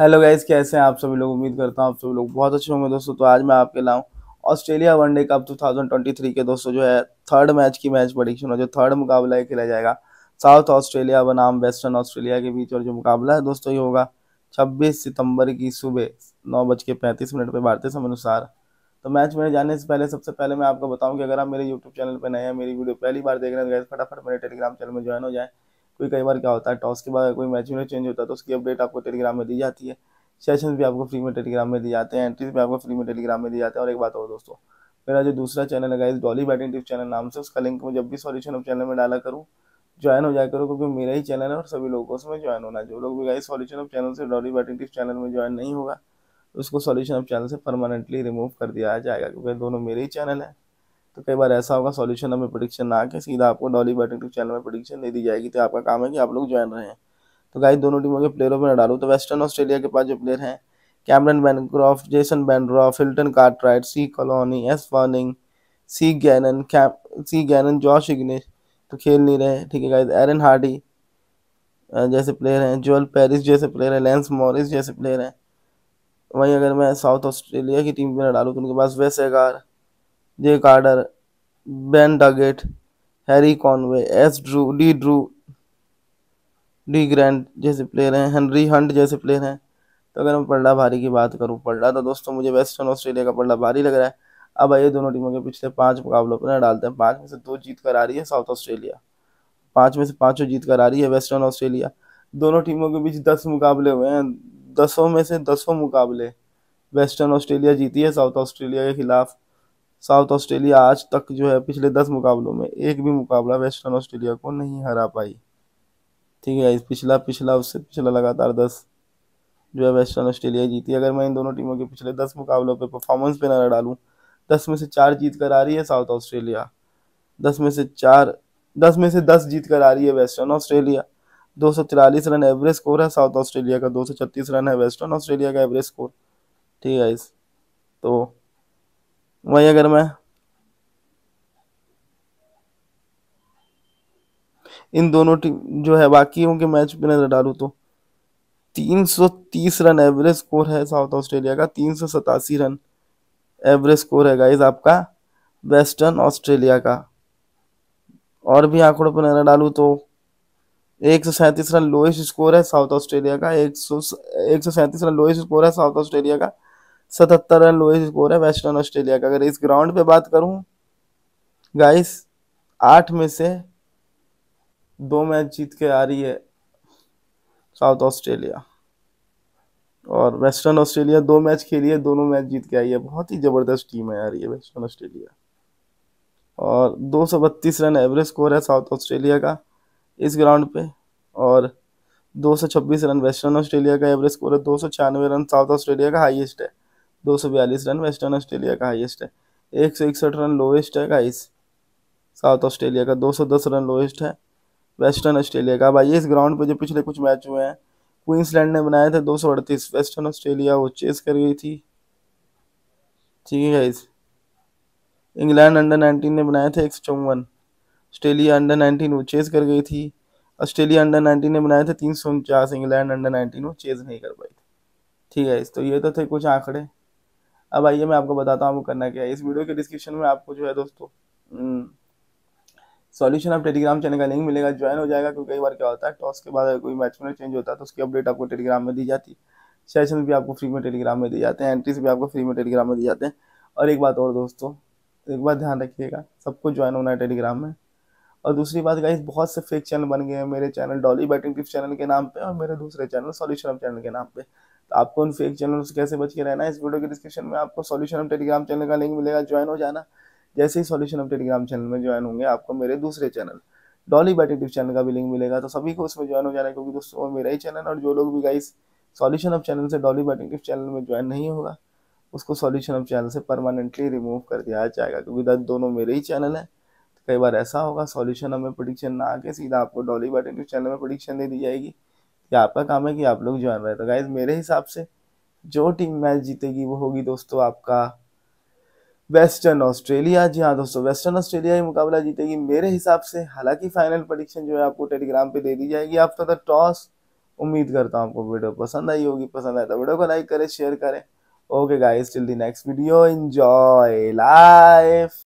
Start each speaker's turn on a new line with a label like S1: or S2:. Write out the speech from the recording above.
S1: hello guys कैसे हैं आप सभी लोग उम्मीद करता हूँ आप सभी लोग बहुत अच्छे होंगे दोस्तों तो आज मैं आपके लाऊं ऑस्ट्रेलिया वनडे कप 2023 के दोस्तों जो है थर्ड मैच की मैच परीक्षण जो थर्ड मुकाबला है खेला जाएगा साउथ ऑस्ट्रेलिया बनाम वेस्टर्न ऑस्ट्रेलिया के बीच और जो मुकाबला है दोस्तों ये होगा छब्बीस सितम्बर की सुबह नौ बज के पैंतीस मिनट पर भारतीय समय अनुसार तो मैच में जाने से पहले सबसे पहले मैं आपको बताऊँ कि अगर आप मेरे यूट्यूब चैनल पर नए हैं मेरी वीडियो पहली बार देख रहे हैं तो फटाफट मेरे टेलीग्राम चैनल में ज्वाइन हो जाए कोई कई बार क्या होता है टॉस के बाद कोई मैच में चेंज होता है तो उसकी अपडेट आपको टेलीग्राम में दी जाती है सेशन भी आपको फ्री में टेलीग्राम में दिए जाते हैं एंट्रीज भी आपको फ्री में टेलीग्राम में दी जाते हैं और एक बात और दोस्तों मेरा जो दूसरा चैनल है इस डॉली बैटिंग टिप्स चैनल नाम से उसका लिंक मैं जब भी सॉल्यूशन ऑफ चैनल में डाला करूँ ज्वाइन हो जाए करो क्योंकि मेरा ही चैनल है और सभी लोगों को उसमें ज्वाइन होना जो लोग भी गाइस सॉल्यूशन ऑफ चैनल से डॉली बैटिंग टिप्स चैनल में ज्वाइन नहीं होगा उसको सॉल्यूशन ऑफ चैनल से परमानेंटली रिमूव कर दिया जाएगा क्योंकि दोनों मेरे ही चैनल है तो कई बार ऐसा होगा सॉल्यूशन हमें प्रोडिक्शन ना के सीधा आपको डॉली बैटिंग टू चैनल में प्रोडिक्शन दे दी जाएगी तो आपका काम है कि आप लोग ज्वाइन रहे हैं तो गाइस दोनों टीमों के प्लेयरों पर डालू तो वेस्टर्न ऑस्ट्रेलिया के पास जो प्लेयर हैं Cameron Bancroft Jason Behrendorff Hilton Cartwright C कॉलोनी S Fanning C Gannon Cam C Gannon Josh Inglis तो खेल नहीं रहे ठीक है गाइस एरन हार्डी जैसे प्लेयर हैं जोअल पेरिस जैसे प्लेयर हैं लेंस मॉरिस जैसे प्लेयर हैं वहीं अगर मैं साउथ ऑस्ट्रेलिया की टीम में डालूँ तो उनके पास वेस एगार J Carder Ben Doggett Harry Conway S Drew D Drew D Grand जैसे प्लेयर हैं हेनरी हंट जैसे प्लेयर हैं तो अगर मैं पलड़ा भारी की बात करूं पल्ला तो दोस्तों मुझे वेस्टर्न ऑस्ट्रेलिया का पल्ला भारी लग रहा है अब आइए दोनों टीमों के पिछले पांच मुकाबलों पर डालते हैं पांच में से दो जीत कर आ रही है साउथ ऑस्ट्रेलिया पांच में से पांचों जीत कर आ रही है वेस्टर्न ऑस्ट्रेलिया दोनों टीमों के बीच दस मुकाबले हुए हैं दसों में से दसों मुकाबले वेस्टर्न ऑस्ट्रेलिया जीती है साउथ ऑस्ट्रेलिया के खिलाफ साउथ ऑस्ट्रेलिया आज तक जो है पिछले दस मुकाबलों में एक भी मुकाबला वेस्टर्न ऑस्ट्रेलिया को नहीं हरा पाई ठीक है पिछला पिछला उससे पिछला लगातार दस जो है वेस्टर्न ऑस्ट्रेलिया जीती अगर मैं इन दोनों टीमों के पिछले दस मुकाबलों पर परफॉर्मेंस पे नजर डालूँ दस में से चार जीत कर आ रही है साउथ ऑस्ट्रेलिया दस में से चार दस में से दस जीत कर आ रही है वेस्टर्न ऑस्ट्रेलिया दो सौ तिरालीस रन एवरेज स्कोर है साउथ ऑस्ट्रेलिया का दो सौ छत्तीस रन है वेस्टर्न ऑस्ट्रेलिया का एवरेज स्कोर ठीक है इस तो वही अगर मैं इन दोनों टीम जो है बाकियों के मैच पे नजर डालू तो 330 रन एवरेज स्कोर है साउथ ऑस्ट्रेलिया का तीन रन एवरेज स्कोर है गाइज आपका वेस्टर्न ऑस्ट्रेलिया का और भी आंकड़ों पर नजर डालू तो एक रन लोएस्ट स्कोर है साउथ ऑस्ट्रेलिया का एक सौ रन लोएस्ट स्कोर है साउथ ऑस्ट्रेलिया का सतहत्तर रन लोएस्ट स्कोर है वेस्टर्न ऑस्ट्रेलिया का अगर इस ग्राउंड पे बात करूं गाइस आठ में से दो मैच जीत के आ रही है साउथ ऑस्ट्रेलिया और वेस्टर्न ऑस्ट्रेलिया दो मैच खेली है दोनों मैच जीत के आई है बहुत ही ज़बरदस्त टीम है यार ये वेस्टर्न ऑस्ट्रेलिया और दो बत्तीस रन एवरेज स्कोर है साउथ ऑस्ट्रेलिया का इस ग्राउंड पे और दो सौ छब्बीस रन वेस्टर्न ऑस्ट्रेलिया का एवरेज स्कोर है दो सौ छियानवे रन साउथ ऑस्ट्रेलिया का हाईएस्ट है दो सौ बयालीस रन वेस्टर्न ऑस्ट्रेलिया का हाईएस्ट है एक सौ इकसठ रन लोएस्ट है गाइस साउथ ऑस्ट्रेलिया का दो सौ दस रन लोएस्ट है वेस्टर्न ऑस्ट्रेलिया का अब आइए इस ग्राउंड पे जो पिछले कुछ मैच हुए हैं क्वींसलैंड ने बनाया था दो सौ अड़तीस वेस्टर्न ऑस्ट्रेलिया वो चेस कर गई थी ठीक है गाइस इंग्लैंड अंडर नाइनटीन ने बनाया था एक सौ चौवन ऑस्ट्रेलिया अंडर नाइनटीन वो चेस कर गई थी ऑस्ट्रेलिया अंडर नाइनटीन ने बनाया था तीन सौ उनचास इंग्लैंड अंडर नाइनटीन वो चेज नहीं कर पाई थी ठीक है इस तो ये तो थे कुछ आंकड़े अब आइए मैं आपको बताता हूँ आपको करना क्या है इस वीडियो के डिस्क्रिप्शन में आपको जो है दोस्तों सॉल्यूशन ऑफ टेलीग्राम चैनल का लिंक मिलेगा ज्वाइन हो जाएगा क्योंकि कई बार क्या होता है टॉस के बाद अगर कोई मैच में चेंज होता है तो उसकी अपडेट आपको टेलीग्राम में दी जाती है सेशन भी आपको फ्री में टेलीग्राम में दी जाते हैं एंट्रीज भी आपको फ्री में टेलीग्राम में दी जाते हैं और एक बात और दोस्तों एक बात ध्यान रखिएगा सबको ज्वाइन होना है टेलीग्राम में और दूसरी बात गाइस बहुत से फेक चैनल बन गए हैं मेरे channel Dolly batting tips channel के नाम पे और मेरे दूसरे चैनल सॉल्यूशन ऑफ चैनल के नाम पे आपको उन फेक चैनलों से कैसे बच के रहना है इस वीडियो के डिस्क्रिप्शन में आपको सॉल्यूशन ऑफ टेलीग्राम चैनल का लिंक मिलेगा ज्वाइन हो जाना जैसे ही सॉल्यूशन ऑफ टेलीग्राम चैनल में ज्वाइन होंगे आपको मेरे दूसरे चैनल डॉली बैटिव चैनल का भी लिंक मिलेगा तो सभी को उसमें ज्वाइन हो जाना है क्योंकि दोस्तों मेरा ही चैनल और जो लोग भी गाइस सॉल्यूशन ऑफ चैनल से डॉली बैटिव चैनल में ज्वाइन नहीं होगा उसको सॉल्यूशन ऑफ चैनल से परमानेंटली रिमूव कर दिया जाएगा क्योंकि दोनों मेरे ही चैनल है तो कई बार ऐसा होगा सॉल्यूशन हमें प्रोडिक्शन ना आके सीधा आपको डॉली बैटिव चैनल में प्रोडिक्शन दे दी जाएगी कि आपका काम है कि आप लोग ज्वाइन रहे तो गाइज मेरे हिसाब से जो टीम मैच जीतेगी वो होगी दोस्तों आपका वेस्टर्न ऑस्ट्रेलिया जी हाँ दोस्तों वेस्टर्न ऑस्ट्रेलिया ही मुकाबला जीतेगी मेरे हिसाब से हालांकि फाइनल प्रडिक्शन जो है आपको टेलीग्राम पे दे दी जाएगी आप तथा तो टॉस उम्मीद करता हूँ आपको वीडियो पसंद आई होगी पसंद आए तो वीडियो को लाइक करें शेयर करें okay guys till the next video enjoy life